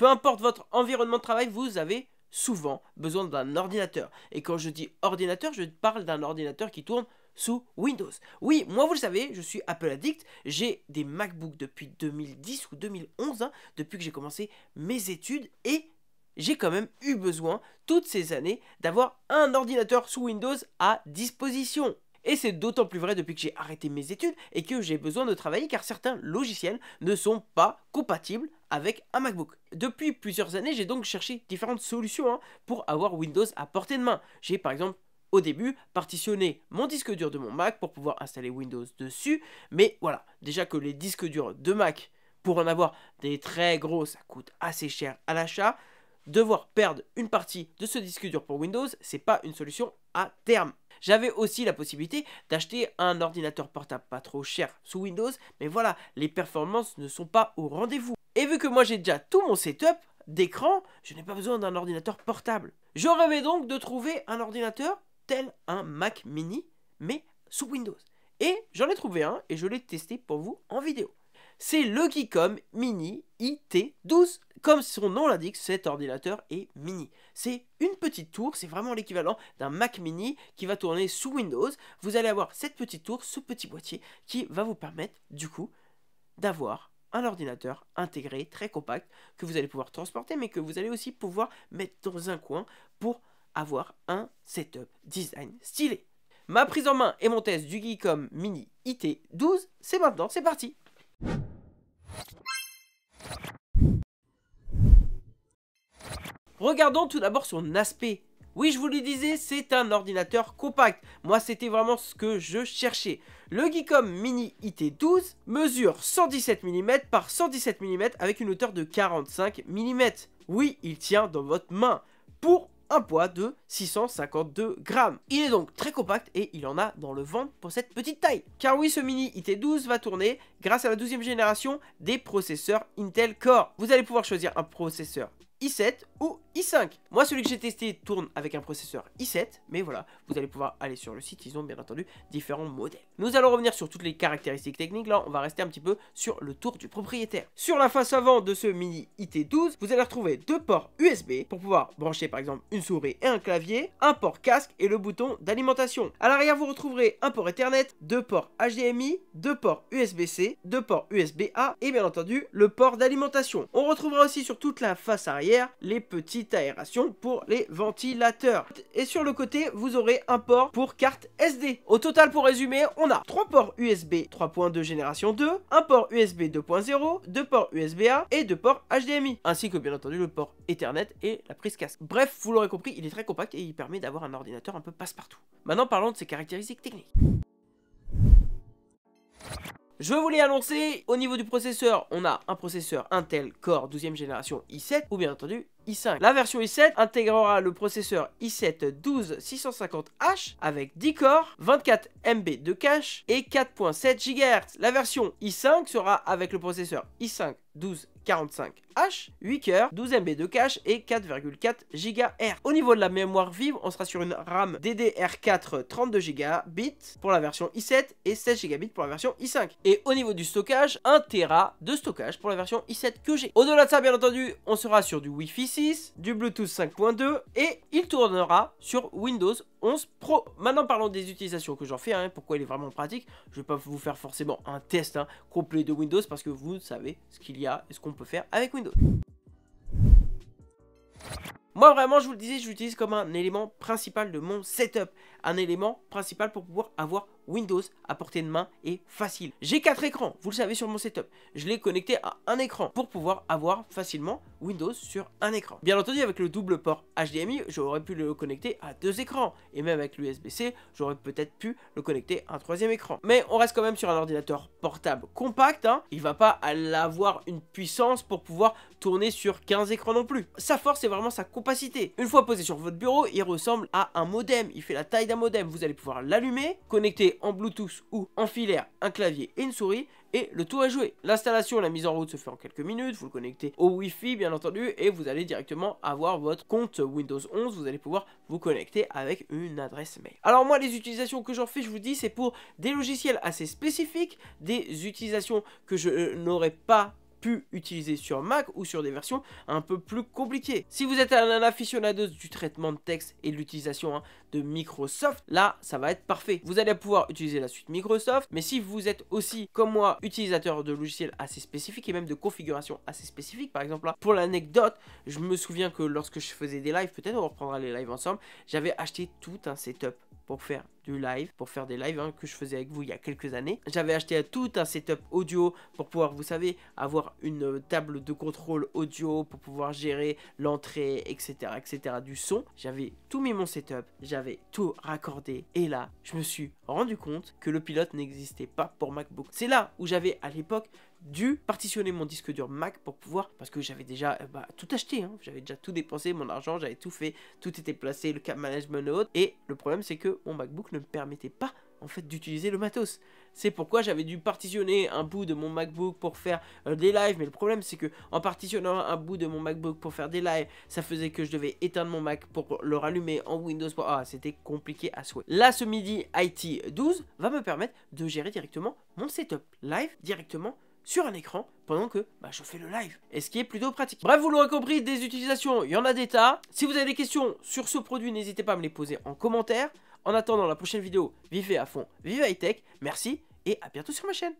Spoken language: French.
Peu importe votre environnement de travail, vous avez souvent besoin d'un ordinateur. Et quand je dis ordinateur, je parle d'un ordinateur qui tourne sous Windows. Oui, moi vous le savez, je suis Apple addict, j'ai des MacBooks depuis 2010 ou 2011, hein, depuis que j'ai commencé mes études, et j'ai quand même eu besoin, toutes ces années, d'avoir un ordinateur sous Windows à disposition. Et c'est d'autant plus vrai depuis que j'ai arrêté mes études et que j'ai besoin de travailler car certains logiciels ne sont pas compatibles avec un MacBook. Depuis plusieurs années, j'ai donc cherché différentes solutions hein, pour avoir Windows à portée de main. J'ai par exemple au début partitionné mon disque dur de mon Mac pour pouvoir installer Windows dessus. Mais voilà, déjà que les disques durs de Mac, pour en avoir des très gros, ça coûte assez cher à l'achat devoir perdre une partie de ce disque dur pour Windows, c'est pas une solution à terme. J'avais aussi la possibilité d'acheter un ordinateur portable pas trop cher sous Windows, mais voilà, les performances ne sont pas au rendez-vous. Et vu que moi j'ai déjà tout mon setup d'écran, je n'ai pas besoin d'un ordinateur portable. Je rêvais donc de trouver un ordinateur tel un Mac mini, mais sous Windows. Et j'en ai trouvé un et je l'ai testé pour vous en vidéo c'est le Geekom Mini IT12. Comme son nom l'indique, cet ordinateur est mini. C'est une petite tour, c'est vraiment l'équivalent d'un Mac mini qui va tourner sous Windows. Vous allez avoir cette petite tour, ce petit boîtier qui va vous permettre du coup d'avoir un ordinateur intégré, très compact, que vous allez pouvoir transporter, mais que vous allez aussi pouvoir mettre dans un coin pour avoir un setup design stylé. Ma prise en main et mon test du Geekom Mini IT12, c'est maintenant, c'est parti Regardons tout d'abord son aspect. Oui, je vous le disais, c'est un ordinateur compact. Moi, c'était vraiment ce que je cherchais. Le Geekom Mini IT12 mesure 117 mm par 117 mm avec une hauteur de 45 mm. Oui, il tient dans votre main pour un poids de 652 grammes. Il est donc très compact et il en a dans le ventre pour cette petite taille. Car oui, ce mini IT12 va tourner grâce à la 12e génération des processeurs Intel Core. Vous allez pouvoir choisir un processeur i7 ou i5. Moi, celui que j'ai testé tourne avec un processeur i7, mais voilà, vous allez pouvoir aller sur le site, ils ont bien entendu différents modèles. Nous allons revenir sur toutes les caractéristiques techniques, là, on va rester un petit peu sur le tour du propriétaire. Sur la face avant de ce mini IT12, vous allez retrouver deux ports USB pour pouvoir brancher par exemple une souris et un clavier, un port casque et le bouton d'alimentation. À l'arrière, vous retrouverez un port Ethernet, deux ports HDMI, deux ports USB-C, deux ports USB-A et bien entendu le port d'alimentation. On retrouvera aussi sur toute la face arrière les petite aération pour les ventilateurs. Et sur le côté, vous aurez un port pour carte SD. Au total, pour résumer, on a trois ports USB 3.2 génération 2, un port USB 2.0, deux ports USB-A et deux ports HDMI, ainsi que bien entendu le port Ethernet et la prise casque. Bref, vous l'aurez compris, il est très compact et il permet d'avoir un ordinateur un peu passe-partout. Maintenant, parlons de ses caractéristiques techniques. Je vous l'ai au niveau du processeur, on a un processeur Intel Core 12e génération i7, ou bien entendu la version i7 intégrera le processeur i7 12650H avec 10 corps, 24 MB de cache et 4.7 GHz. La version i5 sera avec le processeur i5 1245H, 8 coeurs, 12 MB de cache et 4,4 GHz. Au niveau de la mémoire vive, on sera sur une RAM DDR4 32 GB pour la version i7 et 16 GB pour la version i5. Et au niveau du stockage, 1 Tera de stockage pour la version i7 que j'ai. Au-delà de ça, bien entendu, on sera sur du Wi-Fi 6 du Bluetooth 5.2 et il tournera sur Windows 11 Pro. Maintenant parlons des utilisations que j'en fais, hein, pourquoi il est vraiment pratique. Je ne vais pas vous faire forcément un test hein, complet de Windows parce que vous savez ce qu'il y a et ce qu'on peut faire avec Windows. Moi vraiment, je vous le disais, je l'utilise comme un élément principal de mon setup, un élément principal pour pouvoir avoir Windows à portée de main est facile. J'ai quatre écrans, vous le savez sur mon setup. Je l'ai connecté à un écran pour pouvoir avoir facilement Windows sur un écran. Bien entendu, avec le double port HDMI, j'aurais pu le connecter à deux écrans. Et même avec l'USB-C, j'aurais peut-être pu le connecter à un troisième écran. Mais on reste quand même sur un ordinateur portable compact. Il hein. Il va pas avoir une puissance pour pouvoir tourner sur 15 écrans non plus. Sa force, c'est vraiment sa compacité. Une fois posé sur votre bureau, il ressemble à un modem. Il fait la taille d'un modem. Vous allez pouvoir l'allumer, connecter en Bluetooth ou en filaire un clavier et une souris et le tout est joué. L'installation, la mise en route se fait en quelques minutes, vous le connectez au Wi-Fi bien entendu et vous allez directement avoir votre compte Windows 11, vous allez pouvoir vous connecter avec une adresse mail. Alors moi les utilisations que j'en fais, je vous dis, c'est pour des logiciels assez spécifiques, des utilisations que je euh, n'aurais pas pu utiliser sur Mac ou sur des versions un peu plus compliquées. Si vous êtes un, aficionado du traitement de texte et de l'utilisation hein, de Microsoft, là ça va être parfait. Vous allez pouvoir utiliser la suite Microsoft, mais si vous êtes aussi comme moi utilisateur de logiciels assez spécifiques et même de configurations assez spécifiques, par exemple là, pour l'anecdote, je me souviens que lorsque je faisais des lives, peut-être on reprendra les lives ensemble, j'avais acheté tout un setup pour faire du live, pour faire des lives hein, que je faisais avec vous il y a quelques années. J'avais acheté tout un setup audio pour pouvoir, vous savez, avoir une euh, table de contrôle audio pour pouvoir gérer l'entrée, etc., etc. du son. J'avais tout mis mon setup, j'avais tout raccordé et là, je me suis rendu compte que le pilote n'existait pas pour MacBook. C'est là où j'avais à l'époque dû partitionner mon disque dur Mac pour pouvoir, parce que j'avais déjà euh, bah, tout acheté, hein. j'avais déjà tout dépensé, mon argent, j'avais tout fait, tout était placé, le cap management et Et le problème c'est que mon MacBook ne me permettait pas en fait d'utiliser le matos. C'est pourquoi j'avais dû partitionner un bout de mon MacBook pour faire euh, des lives, mais le problème c'est que en partitionnant un bout de mon MacBook pour faire des lives, ça faisait que je devais éteindre mon Mac pour le rallumer en Windows. Ah, c'était compliqué à souhait. Là, ce midi IT 12 va me permettre de gérer directement mon setup live directement sur un écran pendant que bah, je fais le live. Et ce qui est plutôt pratique. Bref, vous l'aurez compris, des utilisations, il y en a des tas. Si vous avez des questions sur ce produit, n'hésitez pas à me les poser en commentaire. En attendant la prochaine vidéo, vivez à fond, vivez high tech. Merci et à bientôt sur ma chaîne.